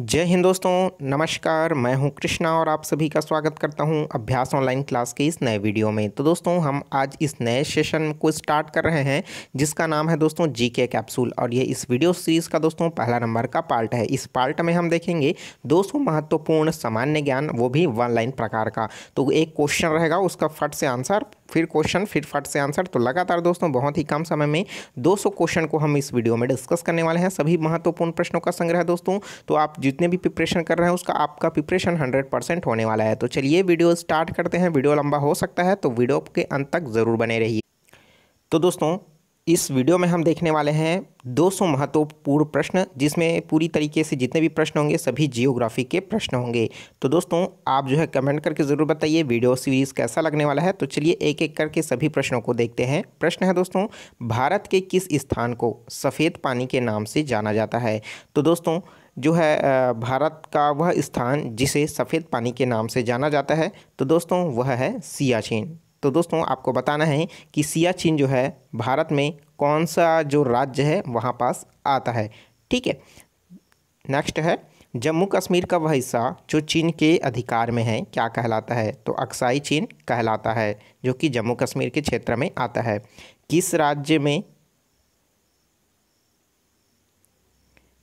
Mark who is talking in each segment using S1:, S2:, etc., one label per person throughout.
S1: जय हिंद दोस्तों नमस्कार मैं हूं कृष्णा और आप सभी का स्वागत करता हूं अभ्यास ऑनलाइन क्लास के इस नए वीडियो में तो दोस्तों हम आज इस नए सेशन को स्टार्ट कर रहे हैं जिसका नाम है दोस्तों जीके कैप्सूल और ये इस वीडियो सीरीज़ का दोस्तों पहला नंबर का पार्ट है इस पार्ट में हम देखेंगे दो महत्वपूर्ण सामान्य ज्ञान वो भी वन लाइन प्रकार का तो एक क्वेश्चन रहेगा उसका फट से आंसर फिर क्वेश्चन फिर फट से आंसर तो लगातार दोस्तों बहुत ही कम समय में 200 क्वेश्चन को हम इस वीडियो में डिस्कस करने वाले हैं सभी महत्वपूर्ण प्रश्नों का संग्रह दोस्तों तो आप जितने भी प्रिपरेशन कर रहे हैं उसका आपका प्रिपरेशन हंड्रेड परसेंट होने वाला है तो चलिए वीडियो स्टार्ट करते हैं वीडियो लंबा हो सकता है तो वीडियो के अंत तक ज़रूर बने रहिए तो दोस्तों इस वीडियो में हम देखने वाले हैं 200 महत्वपूर्ण प्रश्न जिसमें पूरी तरीके से जितने भी प्रश्न होंगे सभी जियोग्राफी के प्रश्न होंगे तो दोस्तों आप जो है कमेंट करके ज़रूर बताइए वीडियो सीरीज़ कैसा लगने वाला है तो चलिए एक एक करके सभी प्रश्नों को देखते हैं प्रश्न है दोस्तों भारत के किस स्थान को सफ़ेद पानी के नाम से जाना जाता है तो दोस्तों जो है भारत का वह स्थान जिसे सफ़ेद पानी के नाम से जाना जाता है तो दोस्तों वह है सियाचिन तो दोस्तों आपको बताना है कि सियाचिन जो है भारत में कौन सा जो राज्य है वहाँ पास आता है ठीक है नेक्स्ट है जम्मू कश्मीर का वह हिस्सा जो चीन के अधिकार में है क्या कहलाता है तो अक्साई चीन कहलाता है जो कि जम्मू कश्मीर के क्षेत्र में आता है किस राज्य में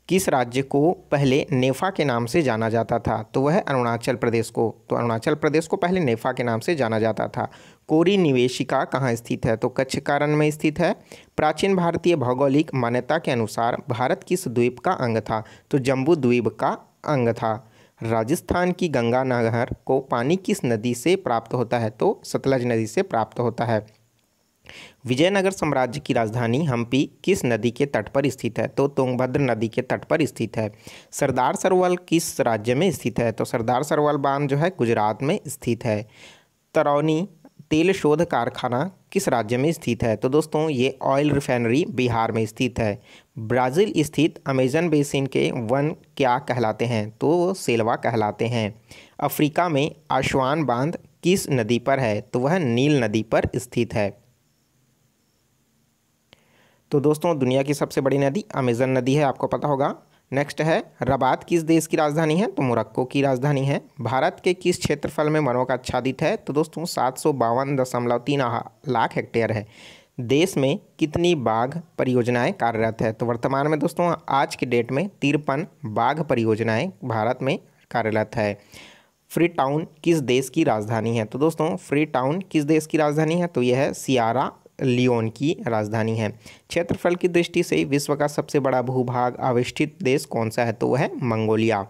S1: किस राज्य को पहले नेफा के नाम से जाना जाता था तो वह अरुणाचल प्रदेश को तो अरुणाचल प्रदेश को पहले नेफा के नाम से जाना जाता था कोरी निवेशिका कहाँ स्थित है तो कच्छ कारण में स्थित है प्राचीन भारतीय भौगोलिक मान्यता के अनुसार भारत किस द्वीप का अंग था तो जम्बू द्वीप का अंग था राजस्थान की गंगा नगर को पानी किस नदी से प्राप्त होता है तो सतलज नदी से प्राप्त होता है विजयनगर साम्राज्य की राजधानी हम्पी किस नदी के तट पर स्थित है तो तुंगभद्र नदी के तट पर स्थित है सरदार सरोवर किस राज्य में स्थित है तो सरदार सरोवर बांध जो है गुजरात में स्थित है तरौनी तेल शोध कारखाना किस राज्य में स्थित है तो दोस्तों ये ऑयल रिफाइनरी बिहार में स्थित है ब्राज़ील स्थित अमेजन बेसिन के वन क्या कहलाते हैं तो वो सेलवा कहलाते हैं अफ्रीका में आशवान बांध किस नदी पर है तो वह नील नदी पर स्थित है तो दोस्तों दुनिया की सबसे बड़ी नदी अमेजन नदी है आपको पता होगा नेक्स्ट है रबात किस देश की राजधानी है तो मोरक्को की राजधानी है भारत के किस क्षेत्रफल में मनों का आच्छादित है तो दोस्तों सात सौ बावन दशमलव तीन लाख हेक्टेयर है देश में कितनी बाघ परियोजनाएं कार्यरत है तो वर्तमान में दोस्तों आज के डेट में तिरपन बाघ परियोजनाएं भारत में कार्यरत है फ्री टाउन किस देश की राजधानी है तो दोस्तों फ्री टाउन किस देश की राजधानी है तो यह है सियारा लियोन की राजधानी है क्षेत्रफल की दृष्टि से विश्व का सबसे बड़ा भूभाग आविष्ठित देश कौन सा है तो वह है मंगोलिया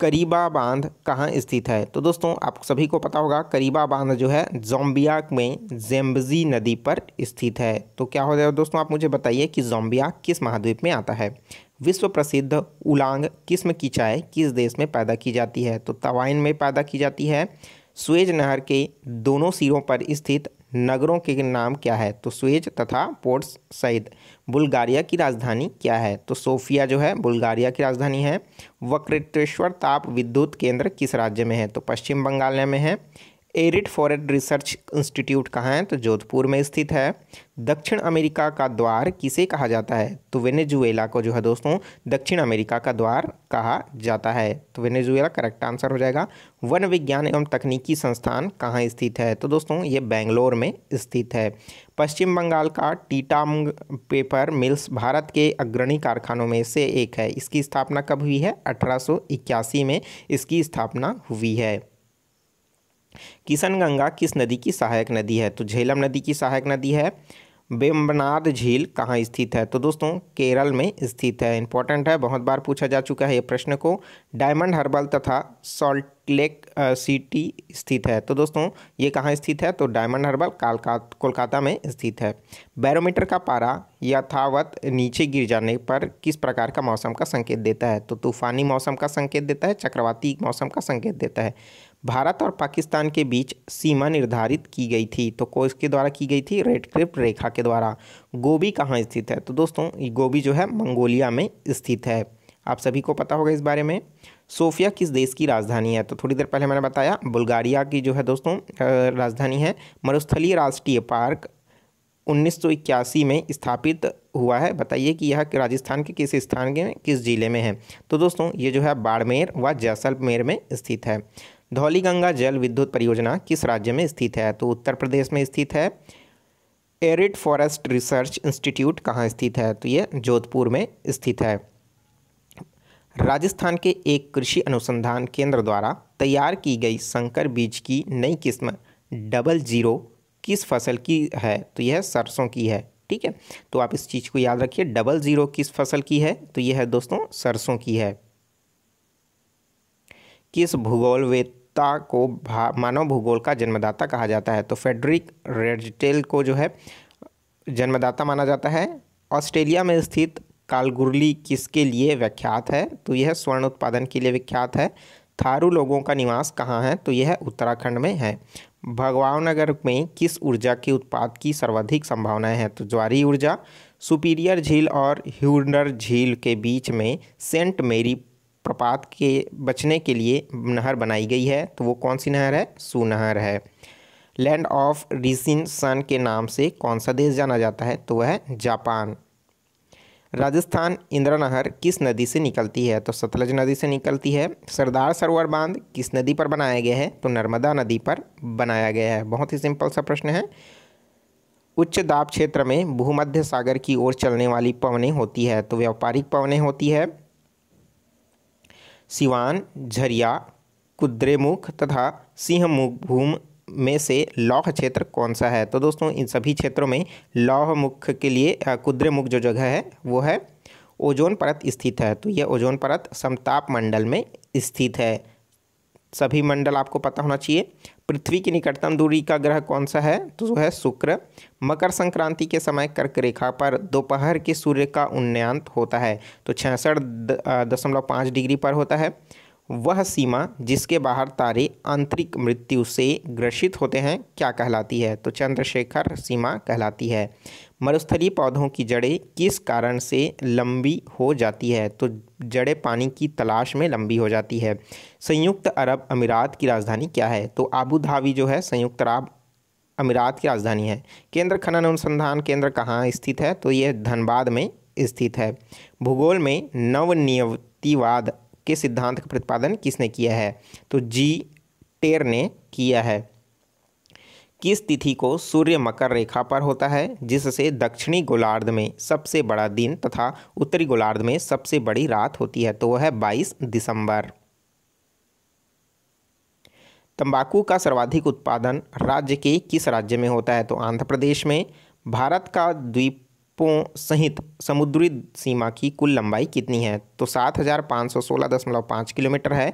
S1: करीबा बांध कहाँ स्थित है तो दोस्तों आप सभी को पता होगा करीबा बांध जो है जोम्बिया में जेम्बजी नदी पर स्थित है तो क्या हो जाएगा दोस्तों आप मुझे बताइए कि जोम्बिया किस महाद्वीप में आता है विश्व प्रसिद्ध उलांग किस्म की चाय किस देश में पैदा की जाती है तो तवाइन में पैदा की जाती है स्वेज नहर के दोनों सिरों पर स्थित नगरों के नाम क्या है तो स्वेज तथा पोर्ट्स सईद बुल्गारिया की राजधानी क्या है तो सोफिया जो है बुल्गारिया की राजधानी है वक्रेटेश्वर ताप विद्युत केंद्र किस राज्य में है तो पश्चिम बंगाल में है एरिड फॉरेस्ट रिसर्च इंस्टीट्यूट कहाँ है तो जोधपुर में स्थित है दक्षिण अमेरिका का द्वार किसे कहा जाता है तो वेनेजुएला को जो है दोस्तों दक्षिण अमेरिका का द्वार कहा जाता है तो वेनेजुएला करेक्ट आंसर हो जाएगा वन विज्ञान एवं तकनीकी संस्थान कहाँ स्थित है तो दोस्तों ये बेंगलोर में स्थित है पश्चिम बंगाल का टीटाम पेपर मिल्स भारत के अग्रणी कारखानों में से एक है इसकी स्थापना कब हुई है अठारह में इसकी स्थापना हुई है किशनगंगा किस नदी की सहायक नदी है तो झेलम नदी की सहायक नदी है बेम्बनाद झील कहाँ स्थित है तो दोस्तों केरल में स्थित है इंपॉर्टेंट है बहुत बार पूछा जा चुका है ये प्रश्न को डायमंड हर्बल तथा सॉल्ट लेक सिटी स्थित है तो दोस्तों ये कहाँ स्थित है तो डायमंड हर्बल कालका कोलकाता में स्थित है बैरोमीटर का पारा यथावत नीचे गिर जाने पर किस प्रकार का मौसम का संकेत देता है तो तूफानी मौसम का संकेत देता है चक्रवाती मौसम का संकेत देता है भारत और पाकिस्तान के बीच सीमा निर्धारित की गई थी तो इसके द्वारा की गई थी रेड क्रिप रेखा के द्वारा गोभी कहाँ स्थित है तो दोस्तों गोभी जो है मंगोलिया में स्थित है आप सभी को पता होगा इस बारे में सोफिया किस देश की राजधानी है तो थोड़ी देर पहले मैंने बताया बुल्गारिया की जो है दोस्तों राजधानी है मरुस्थलीय राष्ट्रीय पार्क 1981 में स्थापित हुआ है बताइए कि यह राजस्थान के किस स्थान के किस जिले में है तो दोस्तों ये जो है बाड़मेर व जैसलमेर में स्थित है धौली गंगा जल विद्युत परियोजना किस राज्य में स्थित है तो उत्तर प्रदेश में स्थित है एरिड फॉरेस्ट रिसर्च इंस्टीट्यूट कहाँ स्थित है तो ये जोधपुर में स्थित है राजस्थान के एक कृषि अनुसंधान केंद्र द्वारा तैयार की गई संकर बीज की नई किस्म डबल जीरो किस फसल की है तो यह सरसों की है ठीक है तो आप इस चीज़ को याद रखिए डबल ज़ीरो किस फसल की है तो यह है दोस्तों सरसों की है किस भूगोलवेद ता को मानव भूगोल का जन्मदाता कहा जाता है तो फेडरिक रेडटेल को जो है जन्मदाता माना जाता है ऑस्ट्रेलिया में स्थित कालगुरली किसके लिए विख्यात है तो यह स्वर्ण उत्पादन के लिए विख्यात है थारू लोगों का निवास कहाँ है तो यह उत्तराखंड में है भगवानगर में किस ऊर्जा के उत्पाद की सर्वाधिक संभावनाएं हैं तो ज्वारी ऊर्जा सुपीरियर झील और ह्यूडर झील के बीच में सेंट मेरी प्रपात के बचने के लिए नहर बनाई गई है तो वो कौन सी नहर है सू नहर है लैंड ऑफ रिसिन सन के नाम से कौन सा देश जाना जाता है तो वह है जापान राजस्थान इंदिरा नहर किस नदी से निकलती है तो सतलज नदी से निकलती है सरदार सरोवर बांध किस नदी पर बनाया गया है तो नर्मदा नदी पर बनाया गया है बहुत ही सिंपल सा प्रश्न है उच्च दाब क्षेत्र में भूमध्य सागर की ओर चलने वाली पवनें होती है तो व्यापारिक पवनें होती है सिवान झरिया कुद्रेमुख तथा सिंहमुख भूम में से लौह क्षेत्र कौन सा है तो दोस्तों इन सभी क्षेत्रों में लौह मुख के लिए कुद्रेमुख जो जगह है वो है ओजोन परत स्थित है तो यह ओजोन परत समताप मंडल में स्थित है सभी मंडल आपको पता होना चाहिए पृथ्वी की निकटतम दूरी का ग्रह कौन सा है तो जो है शुक्र मकर संक्रांति के समय कर्क रेखा पर दोपहर के सूर्य का उन्यांत होता है तो छियासठ दशमलव पाँच डिग्री पर होता है वह सीमा जिसके बाहर तारे आंतरिक मृत्यु से ग्रसित होते हैं क्या कहलाती है तो चंद्रशेखर सीमा कहलाती है मरुस्थलीय पौधों की जड़ें किस कारण से लंबी हो जाती है तो जड़ें पानी की तलाश में लंबी हो जाती है संयुक्त अरब अमीरात की राजधानी क्या है तो आबू धाबी जो है संयुक्त अरब अमीरात की राजधानी है केंद्र खनन अनुसंधान केंद्र कहाँ स्थित है तो यह धनबाद में स्थित है भूगोल में नवनियतिवाद के सिद्धांत का प्रतिपादन किसने किया है तो जी टेर ने किया है किस तिथि को सूर्य मकर रेखा पर होता है जिससे दक्षिणी गोलार्ध में सबसे बड़ा दिन तथा उत्तरी गोलार्ध में सबसे बड़ी रात होती है तो वह है बाईस दिसंबर तंबाकू का सर्वाधिक उत्पादन राज्य के किस राज्य में होता है तो आंध्र प्रदेश में भारत का द्वीप पों सहित समुद्री सीमा की कुल लंबाई कितनी है तो सात हज़ार पाँच सौ सोलह दशमलव पाँच किलोमीटर है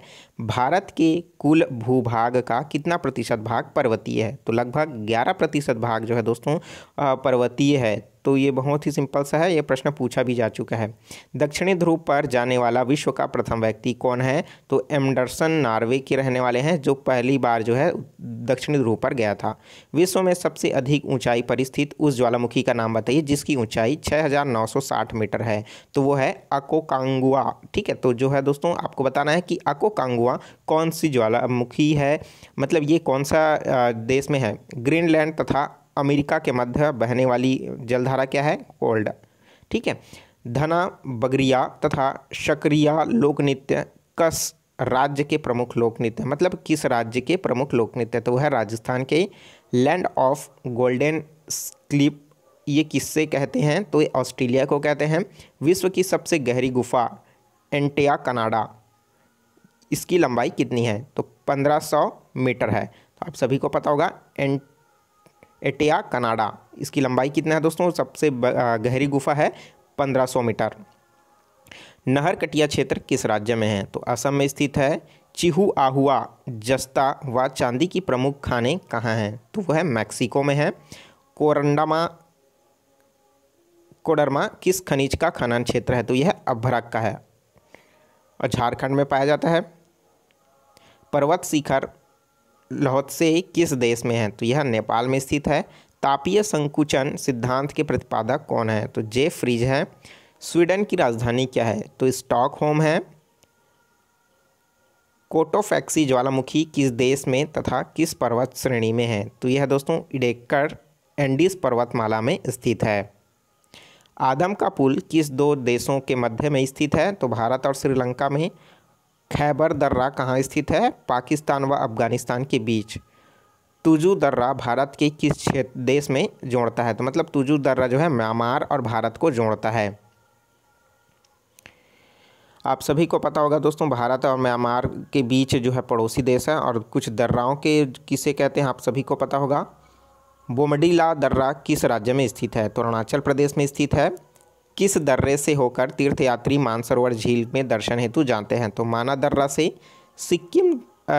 S1: भारत के कुल भूभाग का कितना प्रतिशत भाग पर्वतीय है तो लगभग ग्यारह प्रतिशत भाग जो है दोस्तों पर्वतीय है तो ये बहुत ही सिंपल सा है ये प्रश्न पूछा भी जा चुका है दक्षिणी ध्रुव पर जाने वाला विश्व का प्रथम व्यक्ति कौन है तो एमडरसन नार्वे के रहने वाले हैं जो पहली बार जो है दक्षिणी ध्रुव पर गया था विश्व में सबसे अधिक ऊंचाई पर स्थित उस ज्वालामुखी का नाम बताइए जिसकी ऊंचाई 6,960 मीटर है तो वो है अकोकांगुआ ठीक है तो जो है दोस्तों आपको बताना है कि अकोकांगुआ कौन सी ज्वालामुखी है मतलब ये कौन सा देश में है ग्रीनलैंड तथा अमेरिका के मध्य बहने वाली जलधारा क्या है कोल्ड ठीक है धना बगरिया तथा शक्रिया लोक नृत्य कस राज्य के प्रमुख लोक नृत्य मतलब किस राज्य के प्रमुख लोक नृत्य तो वह राजस्थान के लैंड ऑफ गोल्डन क्लिप ये किससे कहते हैं तो ये ऑस्ट्रेलिया को कहते हैं विश्व की सबसे गहरी गुफा एंटिया कनाडा इसकी लंबाई कितनी है तो 1500 मीटर है तो आप सभी को पता होगा एंट एटिया कनाडा इसकी लंबाई कितना है दोस्तों सबसे गहरी गुफा है 1500 मीटर नहर कटिया क्षेत्र किस राज्य में है तो असम में स्थित है चिहू आहुआ जस्ता व चांदी की प्रमुख खाने कहाँ हैं तो वह है मैक्सिको में है कोरंडामा कोडरमा किस खनिज का खनन क्षेत्र है तो यह अभ्रक का है और झारखंड में पाया जाता है पर्वत शिखर लहोत्से किस देश में है तो यह नेपाल में स्थित है तापीय संकुचन सिद्धांत के प्रतिपादक कौन है तो जे फ्रिज है स्वीडन की राजधानी क्या है तो स्टॉकहोम है कोटोफैक्सी ज्वालामुखी किस देश में तथा किस पर्वत श्रेणी में है तो यह दोस्तों इडेक्कर एंडीज पर्वतमाला में स्थित है आदम का पुल किस दो देशों के मध्य में स्थित है तो भारत और श्रीलंका में खैबर दर्रा कहाँ स्थित है पाकिस्तान व अफगानिस्तान के बीच तुजू दर्रा भारत के किस क्षेत्र देश में जोड़ता है तो मतलब तुजू दर्रा जो है म्यांमार और भारत को जोड़ता है आप सभी को पता होगा दोस्तों भारत और म्यांमार के बीच जो है पड़ोसी देश है और कुछ दर्राओं के किसे कहते हैं आप सभी को पता होगा बोमडीला दर्रा किस राज्य में स्थित है तो अरुणाचल प्रदेश में स्थित है किस दर्रे से होकर तीर्थयात्री मानसरोवर झील में दर्शन हेतु जाते हैं तो माना दर्रा से सिक्किम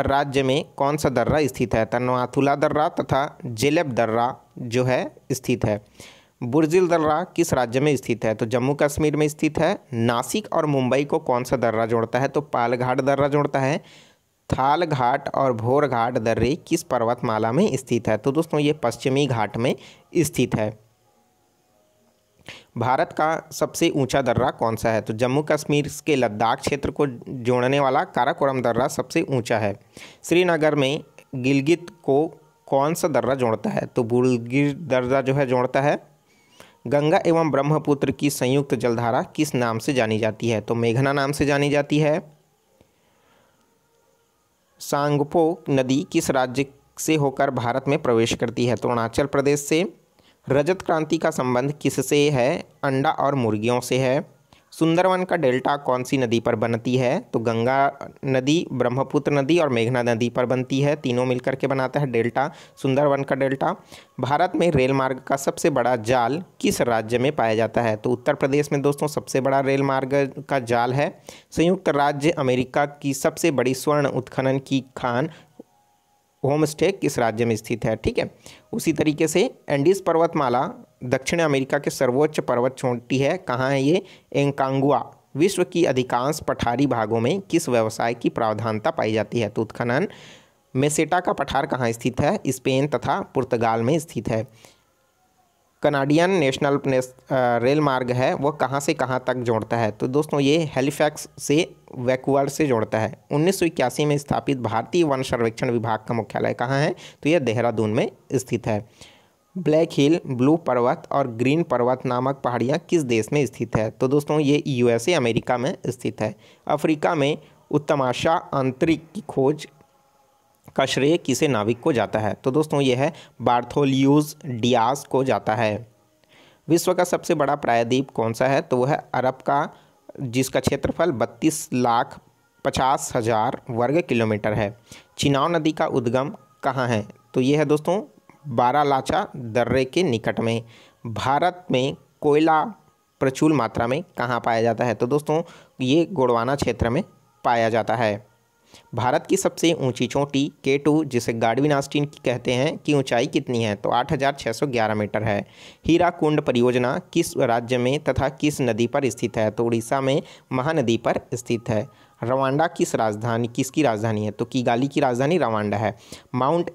S1: राज्य में कौन सा दर्रा स्थित है तनवाथुला दर्रा तथा जेलेब दर्रा जो है स्थित है बुर्जिल दर्रा किस राज्य में स्थित है तो जम्मू कश्मीर में स्थित है नासिक और मुंबई को कौन सा दर्रा जोड़ता है तो पालघाट दर्रा जोड़ता है थाल घाट और भोर घाट दर्रे किस पर्वतमाला में स्थित है तो दोस्तों ये पश्चिमी घाट में स्थित है भारत का सबसे ऊंचा दर्रा कौन सा है तो जम्मू कश्मीर के लद्दाख क्षेत्र को जोड़ने वाला काराकोरम दर्रा सबसे ऊंचा है श्रीनगर में गिलगित को कौन सा दर्रा जोड़ता है तो बुलगिर दर्रा जो है जोड़ता है गंगा एवं ब्रह्मपुत्र की संयुक्त जलधारा किस नाम से जानी जाती है तो मेघना नाम से जानी जाती है सांगपो नदी किस राज्य से होकर भारत में प्रवेश करती है तो अरुणाचल प्रदेश से रजत क्रांति का संबंध किससे है अंडा और मुर्गियों से है सुंदरवन का डेल्टा कौन सी नदी पर बनती है तो गंगा नदी ब्रह्मपुत्र नदी और मेघना नदी पर बनती है तीनों मिलकर के बनाता है डेल्टा सुंदरवन का डेल्टा भारत में रेल मार्ग का सबसे बड़ा जाल किस राज्य में पाया जाता है तो उत्तर प्रदेश में दोस्तों सबसे बड़ा रेल मार्ग का जाल है संयुक्त राज्य अमेरिका की सबसे बड़ी स्वर्ण उत्खनन की खान होम स्टे किस राज्य में स्थित है ठीक है उसी तरीके से एंडिस पर्वतमाला दक्षिण अमेरिका के सर्वोच्च पर्वत चोटी है कहाँ है ये एंकांगुआ विश्व की अधिकांश पठारी भागों में किस व्यवसाय की प्रावधानता पाई जाती है तो उत्खनन मेसेटा का पठार कहाँ स्थित है स्पेन तथा पुर्तगाल में स्थित है कनाडियन नेशनल रेल मार्ग है वह कहाँ से कहाँ तक जोड़ता है तो दोस्तों ये हेलीफैक्स से वैकुअर से जोड़ता है उन्नीस में स्थापित भारतीय वन सर्वेक्षण विभाग का मुख्यालय कहाँ है तो यह देहरादून में स्थित है ब्लैक हिल ब्लू पर्वत और ग्रीन पर्वत नामक पहाड़ियाँ किस देश में स्थित है तो दोस्तों ये यूएसए अमेरिका में स्थित है अफ्रीका में उत्तमाशा आंतरिक की खोज का श्रेय किसे नाविक को जाता है तो दोस्तों यह है बार्थोल्यूज डियास को जाता है विश्व का सबसे बड़ा प्रायद्वीप कौन सा है तो वह है अरब का जिसका क्षेत्रफल बत्तीस लाख पचास हज़ार वर्ग किलोमीटर है चिनाव नदी का उद्गम कहाँ है तो यह है दोस्तों बारालाचा दर्रे के निकट में भारत में कोयला प्रचुर मात्रा में कहाँ पाया जाता है तो दोस्तों ये गोडवाना क्षेत्र में पाया जाता है भारत की सबसे ऊंची चोटी के टू जिसे गाडविन की कहते हैं की ऊंचाई कितनी है तो 8,611 मीटर है हीरा कुंड परियोजना किस राज्य में तथा किस नदी पर स्थित है तो उड़ीसा में महानदी पर स्थित है रवांडा किस राजधानी किसकी राजधानी है तो कीगाली की राजधानी रवांडा है माउंट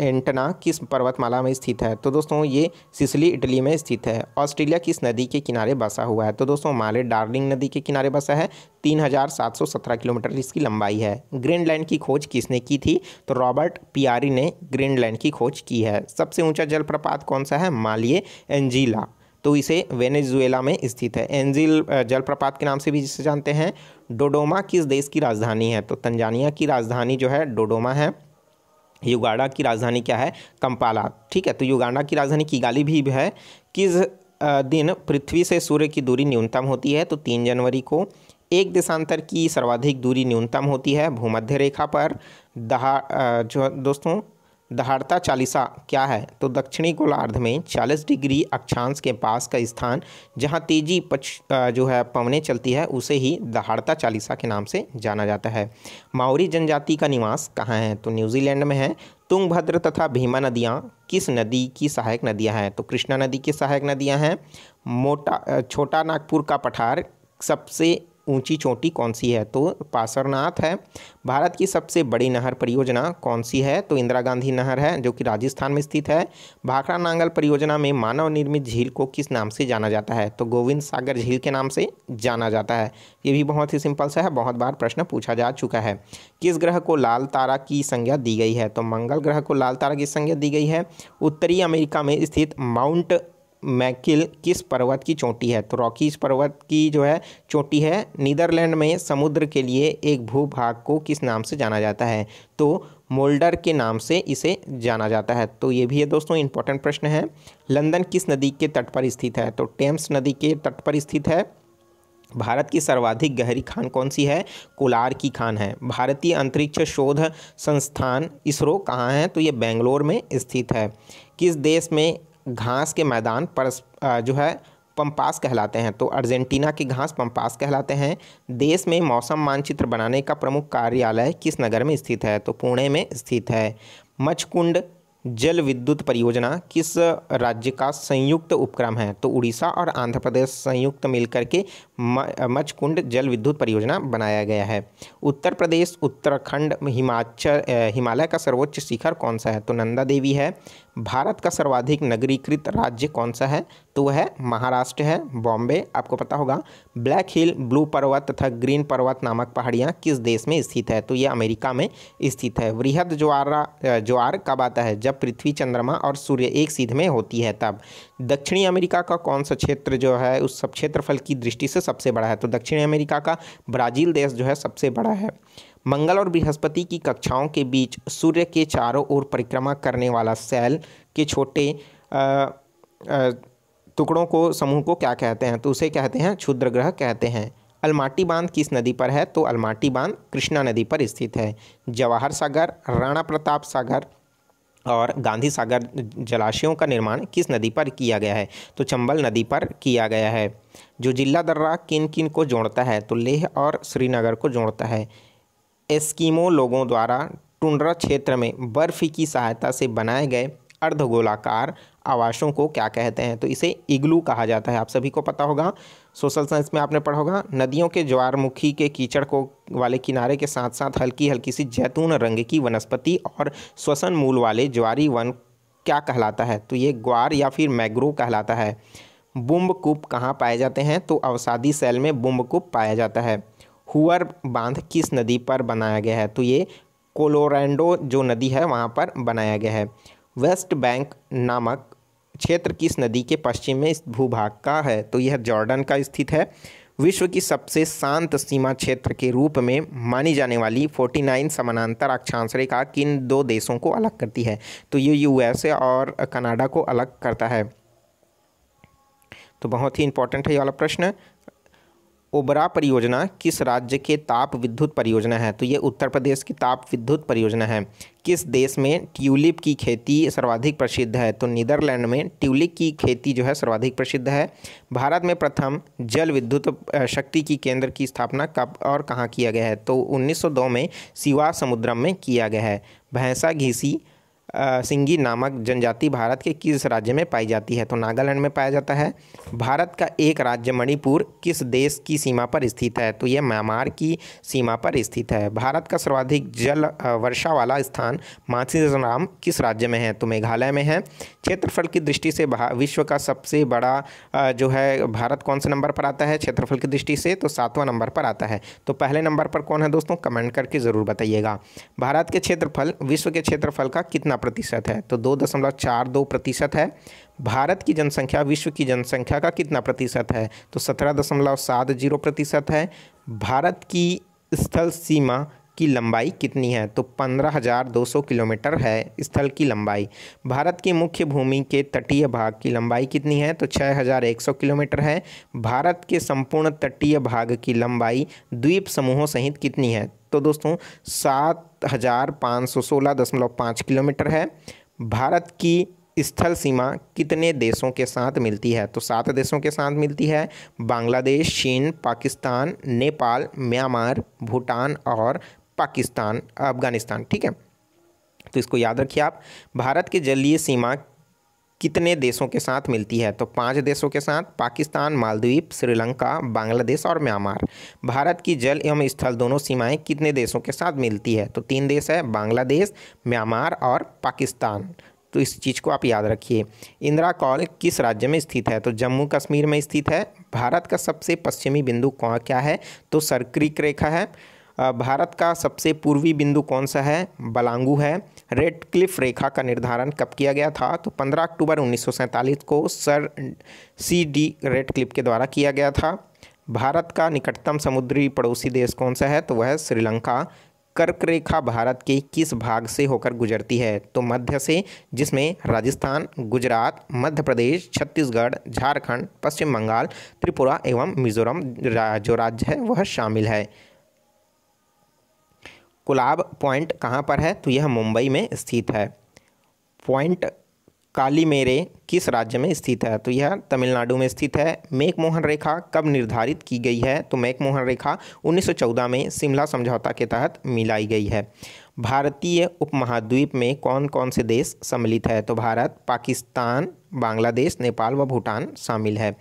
S1: एंटना किस पर्वतमाला में स्थित है तो दोस्तों ये सिसली इटली में स्थित है ऑस्ट्रेलिया किस नदी के किनारे बसा हुआ है तो दोस्तों माले डार्लिंग नदी के किनारे बसा है 3717 किलोमीटर इसकी लंबाई है ग्रीनलैंड की खोज किसने की थी तो रॉबर्ट पियारी ने ग्रीनलैंड की खोज की है सबसे ऊँचा जलप्रपात कौन सा है मालिए एंजीला तो इसे वेनेजुएला में स्थित है एंजिल जलप्रपात के नाम से भी जिसे जानते हैं डोडोमा किस देश की राजधानी है तो तंजानिया की राजधानी जो है डोडोमा है युगाड़ा की राजधानी क्या है कंपाला ठीक है तो युगाड़ा की राजधानी किगाली भी है किस दिन पृथ्वी से सूर्य की दूरी न्यूनतम होती है तो तीन जनवरी को एक देशांतर की सर्वाधिक दूरी न्यूनतम होती है भूमध्य रेखा पर दहा जो दोस्तों दहाड़ता चालीसा क्या है तो दक्षिणी गोलार्ध में 40 डिग्री अक्षांश के पास का स्थान जहां तेजी पक्ष जो है पवने चलती है उसे ही दहाड़ता चालीसा के नाम से जाना जाता है माओरी जनजाति का निवास कहाँ है तो न्यूजीलैंड में है तुंगभद्र तथा भीमा नदियाँ किस नदी की सहायक नदियाँ हैं तो कृष्णा नदी की सहायक नदियाँ हैं मोटा छोटा नागपुर का पठार सबसे ऊंची चोटी कौन सी है तो पासरनाथ है भारत की सबसे बड़ी नहर परियोजना कौन सी है तो इंदिरा गांधी नहर है जो कि राजस्थान में स्थित है भाखड़ा नांगल परियोजना में मानव निर्मित झील को किस नाम से जाना जाता है तो गोविंद सागर झील के नाम से जाना जाता है ये भी बहुत ही सिंपल सा है बहुत बार प्रश्न पूछा जा चुका है किस ग्रह को लाल तारा की संज्ञा दी गई है तो मंगल ग्रह को लाल तारा की संज्ञा दी गई है उत्तरी अमेरिका में स्थित माउंट मैकिल किस पर्वत की चोटी है तो रॉकीज पर्वत की जो है चोटी है नीदरलैंड में समुद्र के लिए एक भूभाग को किस नाम से जाना जाता है तो मोल्डर के नाम से इसे जाना जाता है तो ये भी है दोस्तों इंपॉर्टेंट प्रश्न है लंदन किस नदी के तट पर स्थित है तो टेम्स नदी के तट पर स्थित है भारत की सर्वाधिक गहरी खान कौन सी है कोलार की खान है भारतीय अंतरिक्ष शोध संस्थान इसरो कहाँ है तो ये बेंगलोर में स्थित है किस देश में घास के मैदान पर जो है पम्पास कहलाते हैं तो अर्जेंटीना के घास पम्पास कहलाते हैं देश में मौसम मानचित्र बनाने का प्रमुख कार्यालय किस नगर में स्थित है तो पुणे में स्थित है मचकुंड जल विद्युत परियोजना किस राज्य का संयुक्त उपक्रम है तो उड़ीसा और आंध्र प्रदेश संयुक्त मिलकर के मचकुंड जल विद्युत परियोजना बनाया गया है उत्तर प्रदेश उत्तराखंड हिमाचल हिमालय का सर्वोच्च शिखर कौन सा है तो नंदा देवी है भारत का सर्वाधिक नगरीकृत राज्य कौन सा है तो वह महाराष्ट्र है बॉम्बे आपको पता होगा ब्लैक हिल ब्लू पर्वत तथा ग्रीन पर्वत नामक पहाड़ियाँ किस देश में स्थित है तो यह अमेरिका में स्थित है वृहद ज्वारा ज्वार कब आता है जब पृथ्वी चंद्रमा और सूर्य एक सीध में होती है तब दक्षिणी अमेरिका का कौन सा क्षेत्र जो है उस सब क्षेत्रफल की दृष्टि से सबसे बड़ा है तो दक्षिणी अमेरिका का ब्राज़ील देश जो है सबसे बड़ा है मंगल और बृहस्पति की कक्षाओं के बीच सूर्य के चारों ओर परिक्रमा करने वाला सेल के छोटे टुकड़ों को समूह को क्या कहते हैं तो उसे कहते हैं क्षुद्र ग्रह कहते हैं अलमाटी बांध किस नदी पर है तो अलमाटी बांध कृष्णा नदी पर स्थित है जवाहर सागर राणा प्रताप सागर और गांधी सागर जलाशयों का निर्माण किस नदी पर किया गया है तो चंबल नदी पर किया गया है जो जिला दर्रा किन किन को जोड़ता है तो लेह और श्रीनगर को जोड़ता है एस्किमो लोगों द्वारा टुंड्रा क्षेत्र में बर्फ़ की सहायता से बनाए गए अर्धगोलाकार आवासों को क्या कहते हैं तो इसे इग्लू कहा जाता है आप सभी को पता होगा सोशल साइंस में आपने पढ़ा होगा नदियों के ज्वारमुखी के कीचड़ को वाले किनारे के साथ साथ हल्की हल्की सी जैतून रंग की वनस्पति और श्वसन मूल वाले ज्वारी वन क्या कहलाता है तो ये ग्वार या फिर मैग्रो कहलाता है बुम्बकूप कहाँ पाए जाते हैं तो अवसादी सेल में बुम्बकूप पाया जाता है हुअर बांध किस नदी पर बनाया गया है तो ये कोलोरेंडो जो नदी है वहाँ पर बनाया गया है वेस्ट बैंक नामक क्षेत्र किस नदी के पश्चिम में इस भूभाग का है तो यह जॉर्डन का स्थित है विश्व की सबसे शांत सीमा क्षेत्र के रूप में मानी जाने वाली 49 समानांतर अक्षांश रेखा किन दो देशों को अलग करती है तो ये यूएसए और कनाडा को अलग करता है तो बहुत ही इंपॉर्टेंट है ये वाला प्रश्न ओबरा परियोजना किस राज्य के ताप विद्युत परियोजना है तो ये उत्तर प्रदेश की ताप विद्युत परियोजना है किस देश में ट्यूलिप की खेती सर्वाधिक प्रसिद्ध है तो नीदरलैंड में ट्यूलिप की खेती जो है सर्वाधिक प्रसिद्ध है भारत में प्रथम जल विद्युत शक्ति की केंद्र की स्थापना कब और कहाँ किया गया है तो 1902 में सिवा समुद्रम में किया गया है भैंसा घीसी सिंगी नामक जनजाति भारत के किस राज्य में पाई जाती है तो नागालैंड में पाया जाता है भारत का एक राज्य मणिपुर किस देश की सीमा पर स्थित है तो यह म्यांमार की सीमा पर स्थित है भारत का सर्वाधिक जल वर्षा वाला स्थान माथेराम किस राज्य में है तो मेघालय में है क्षेत्रफल की दृष्टि से विश्व का सबसे बड़ा जो है भारत कौन से नंबर पर आता है क्षेत्रफल की दृष्टि से तो सातवां नंबर पर आता है तो पहले नंबर पर कौन है दोस्तों कमेंट करके ज़रूर बताइएगा भारत के क्षेत्रफल विश्व के क्षेत्रफल का कितना प्रतिशत है तो दो दशमलव चार दो प्रतिशत है भारत की जनसंख्या विश्व की जनसंख्या का कितना प्रतिशत है तो सत्रह दशमलव सात जीरो प्रतिशत है भारत की स्थल सीमा की लंबाई कितनी है तो पंद्रह हज़ार दो सौ किलोमीटर है स्थल की लंबाई भारत की मुख्य भूमि के तटीय भाग की लंबाई कितनी है तो छः हज़ार एक सौ किलोमीटर है भारत के संपूर्ण तटीय भाग की लंबाई द्वीप समूहों सहित कितनी है तो दोस्तों सात हज़ार पाँच सौ सोलह दशमलव पाँच किलोमीटर है भारत की स्थल सीमा कितने देशों के साथ मिलती है तो सात देशों के साथ मिलती है बांग्लादेश चीन पाकिस्तान नेपाल म्यांमार भूटान और पाकिस्तान अफगानिस्तान ठीक है तो इसको याद रखिए आप भारत की जलीय सीमा कितने देशों के साथ मिलती है तो पांच देशों के साथ पाकिस्तान मालदीव श्रीलंका बांग्लादेश और म्यांमार भारत की जल एवं स्थल दोनों सीमाएं कितने देशों के साथ मिलती है तो तीन देश है बांग्लादेश म्यांमार और पाकिस्तान तो इस चीज़ को आप याद रखिए इंदिरा कॉल किस राज्य में स्थित है तो जम्मू कश्मीर में स्थित है भारत का सबसे पश्चिमी बिंदु कौन क्या है तो सरक्रिक रेखा है भारत का सबसे पूर्वी बिंदु कौन सा है बलांगू है रेड क्लिफ रेखा का निर्धारण कब किया गया था तो 15 अक्टूबर उन्नीस को sir C D Radcliffe के द्वारा किया गया था भारत का निकटतम समुद्री पड़ोसी देश कौन सा है तो वह श्रीलंका कर्क रेखा भारत के किस भाग से होकर गुजरती है तो मध्य से जिसमें राजस्थान गुजरात मध्य प्रदेश छत्तीसगढ़ झारखंड पश्चिम बंगाल त्रिपुरा एवं मिजोरम जो राज्य है वह शामिल है कुलाब पॉइंट कहाँ पर है तो यह मुंबई में स्थित है पॉइंट काली मेरे किस राज्य में स्थित है तो यह तमिलनाडु में स्थित है मैकमोहन रेखा कब निर्धारित की गई है तो मैकमोहन रेखा 1914 में शिमला समझौता के तहत मिलाई गई है भारतीय उपमहाद्वीप में कौन कौन से देश सम्मिलित है तो भारत पाकिस्तान बांग्लादेश नेपाल व भूटान शामिल है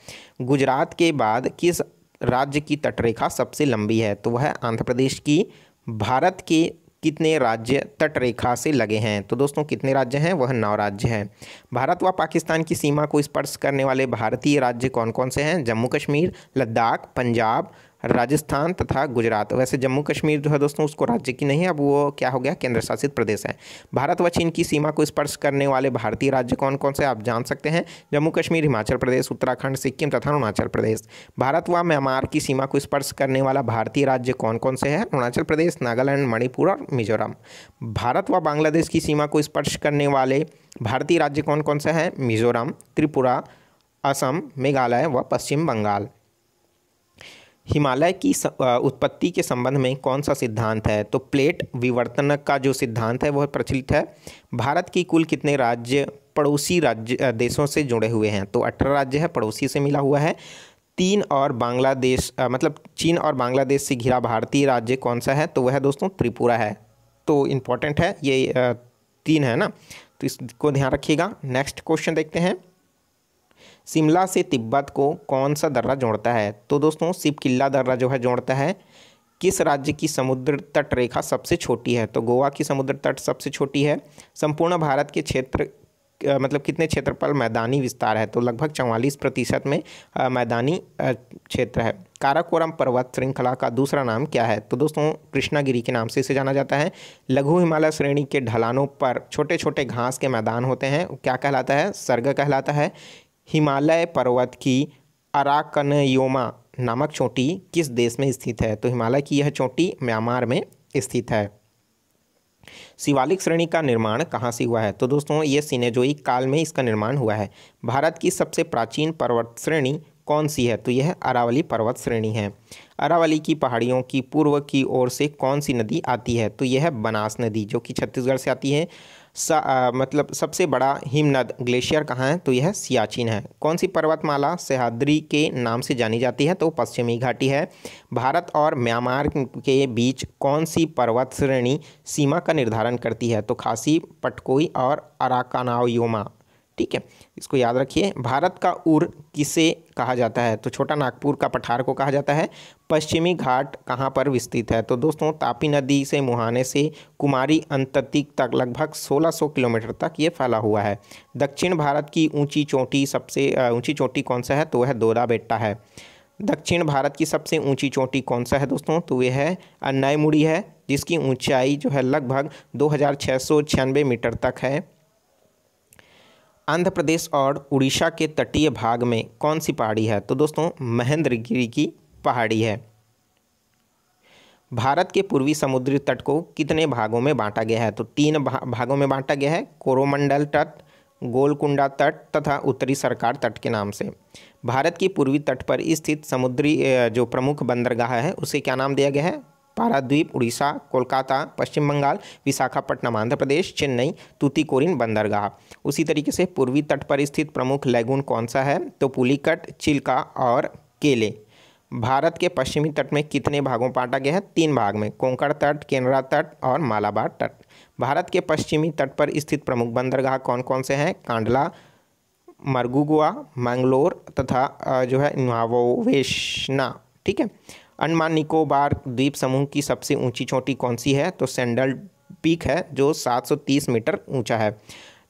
S1: गुजरात के बाद किस राज्य की तटरेखा सबसे लंबी है तो वह आंध्र प्रदेश की भारत के कितने राज्य तटरेखा से लगे हैं तो दोस्तों कितने राज्य हैं वह नौ राज्य हैं भारत व पाकिस्तान की सीमा को स्पर्श करने वाले भारतीय राज्य कौन कौन से हैं जम्मू कश्मीर लद्दाख पंजाब राजस्थान तथा गुजरात वैसे जम्मू कश्मीर जो है दोस्तों उसको राज्य की नहीं है अब वो क्या हो गया केंद्र शासित प्रदेश है भारत व चीन की सीमा को स्पर्श करने वाले भारतीय राज्य कौन कौन से आप जान सकते हैं जम्मू कश्मीर हिमाचल प्रदेश उत्तराखंड सिक्किम तथा अरुणाचल प्रदेश भारत व म्यांमार की सीमा को स्पर्श करने वाला भारतीय राज्य कौन कौन से है अरुणाचल प्रदेश नागालैंड मणिपुर और मिजोरम भारत व बांग्लादेश की सीमा को स्पर्श करने वाले भारतीय राज्य कौन कौन से हैं मिजोरम त्रिपुरा असम मेघालय व पश्चिम बंगाल हिमालय की उत्पत्ति के संबंध में कौन सा सिद्धांत है तो प्लेट विवर्तन का जो सिद्धांत है वह प्रचलित है भारत की कुल कितने राज्य पड़ोसी राज्य देशों से जुड़े हुए हैं तो अठारह राज्य है पड़ोसी से मिला हुआ है तीन और बांग्लादेश मतलब चीन और बांग्लादेश से घिरा भारतीय राज्य कौन सा है तो वह दोस्तों त्रिपुरा है तो इम्पॉर्टेंट है ये तीन है ना तो इसको ध्यान रखिएगा नेक्स्ट क्वेश्चन देखते हैं शिमला से तिब्बत को कौन सा दर्रा जोड़ता है तो दोस्तों शिव किला दर्रा जो है जोड़ता है किस राज्य की समुद्र तट रेखा सबसे छोटी है तो गोवा की समुद्र तट सबसे छोटी है संपूर्ण भारत के क्षेत्र मतलब कितने क्षेत्रफल मैदानी विस्तार है तो लगभग चौवालीस प्रतिशत में मैदानी क्षेत्र है काराकोरम पर्वत श्रृंखला का दूसरा नाम क्या है तो दोस्तों कृष्णागिरी के नाम से इसे जाना जाता है लघु हिमालय श्रेणी के ढलानों पर छोटे छोटे घास के मैदान होते हैं क्या कहलाता है सर्ग कहलाता है हिमालय पर्वत की अराकनयोमा नामक चोटी किस देश में स्थित है तो हिमालय की यह चोटी म्यांमार में स्थित है शिवालिक श्रेणी का निर्माण कहाँ से हुआ है तो दोस्तों ये सिनेजोई काल में इसका निर्माण हुआ है भारत की सबसे प्राचीन पर्वत श्रेणी कौन सी है तो यह अरावली पर्वत श्रेणी है अरावली की पहाड़ियों की पूर्व की ओर से कौन सी नदी आती है तो यह बनास नदी जो कि छत्तीसगढ़ से आती है सा, आ, मतलब सबसे बड़ा हिमनद ग्लेशियर कहाँ है तो यह सियाचिन है कौन सी पर्वतमाला सहाद्री के नाम से जानी जाती है तो पश्चिमी घाटी है भारत और म्यांमार के बीच कौन सी पर्वत श्रेणी सीमा का निर्धारण करती है तो खासी पटकोई और अराकानायोमा ठीक है इसको याद रखिए भारत का उर किसे कहा जाता है तो छोटा नागपुर का पठार को कहा जाता है पश्चिमी घाट कहाँ पर विस्तृत है तो दोस्तों तापी नदी से मुहाने से कुमारी अंततिक तक लगभग 1600 किलोमीटर तक ये फैला हुआ है दक्षिण भारत की ऊंची चोटी सबसे ऊंची चोटी कौन सा है तो वह दोरा बेट्टा है दक्षिण भारत की सबसे ऊंची चोटी कौन सा है दोस्तों तो ये है मुड़ी है जिसकी ऊंचाई जो है लगभग दो मीटर तक है आंध्र प्रदेश और उड़ीसा के तटीय भाग में कौन सी पहाड़ी है तो दोस्तों महेंद्रगिरी की पहाड़ी है भारत के पूर्वी समुद्री तट को कितने भागों में बांटा गया है तो तीन भा, भागों में बांटा गया है कोरोमंडल तट गोलकुंडा तट तथा उत्तरी सरकार तट के नाम से भारत की पूर्वी तट पर स्थित समुद्री जो प्रमुख बंदरगाह है उसे क्या नाम दिया गया है पारादीप उड़ीसा कोलकाता पश्चिम बंगाल विशाखापट्टनम आंध्र प्रदेश चेन्नई तूतीकोरिन बंदरगाह उसी तरीके से पूर्वी तट पर स्थित प्रमुख लैगून कौन सा है तो पुलिकट चिल्का और केले भारत के पश्चिमी तट में कितने भागों में बांटा गया है तीन भाग में कोंकण तट केनरा तट और मालाबार तट भारत के पश्चिमी तट पर स्थित प्रमुख बंदरगाह कौन कौन से हैं कांडला मरगुगुआ मंगलोर तथा जो है नावोवेशना ठीक है अंडमान निकोबार द्वीप समूह की सबसे ऊंची चोटी कौन सी है तो सैंडल पीक है जो 730 मीटर ऊंचा है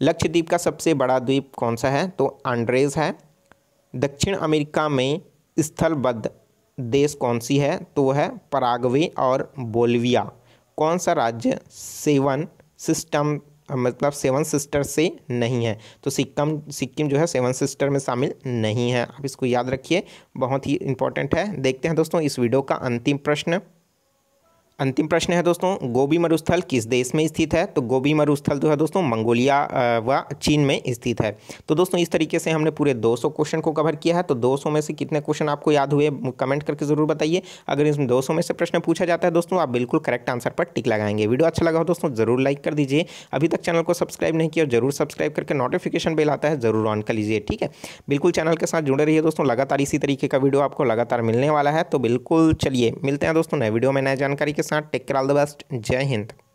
S1: लक्षद्वीप का सबसे बड़ा द्वीप कौन सा है तो आंड्रेज है दक्षिण अमेरिका में स्थलबद्ध देश कौन सी है तो वह है और बोलिविया कौन सा राज्य सेवन सिस्टम मतलब सेवन सिस्टर से नहीं है तो सिक्किम सिक्किम जो है सेवन सिस्टर में शामिल नहीं है आप इसको याद रखिए बहुत ही इंपॉर्टेंट है देखते हैं दोस्तों इस वीडियो का अंतिम प्रश्न अंतिम प्रश्न है दोस्तों गोभी मरुस्थल किस देश में स्थित है तो गोभी मरुस्थल जो है दोस्तों मंगोलिया व चीन में स्थित है तो दोस्तों इस तरीके से हमने पूरे 200 क्वेश्चन को कवर किया है तो 200 में से कितने क्वेश्चन आपको याद हुए कमेंट करके ज़रूर बताइए अगर इसमें 200 में से प्रश्न पूछा जाता है दोस्तों आप बिल्कुल करेक्ट आंसर पर टिक लगाएंगे वीडियो अच्छा लगा हो दोस्तों ज़रूर लाइक कर दीजिए अभी तक चैनल को सब्सक्राइब नहीं किया जरूर सब्सक्राइब करके नोटिफिकेशन बिल आता है ज़रूर ऑन कर लीजिए ठीक है बिल्कुल चैनल के साथ जुड़े रहिए दोस्तों लगातार इसी तरीके का वीडियो आपको लगातार मिलने वाला है तो बिल्कुल चलिए मिलते हैं दोस्तों नए वीडियो में नए जानकारी के साथ टेक कर ऑल द बेस्ट जय हिंद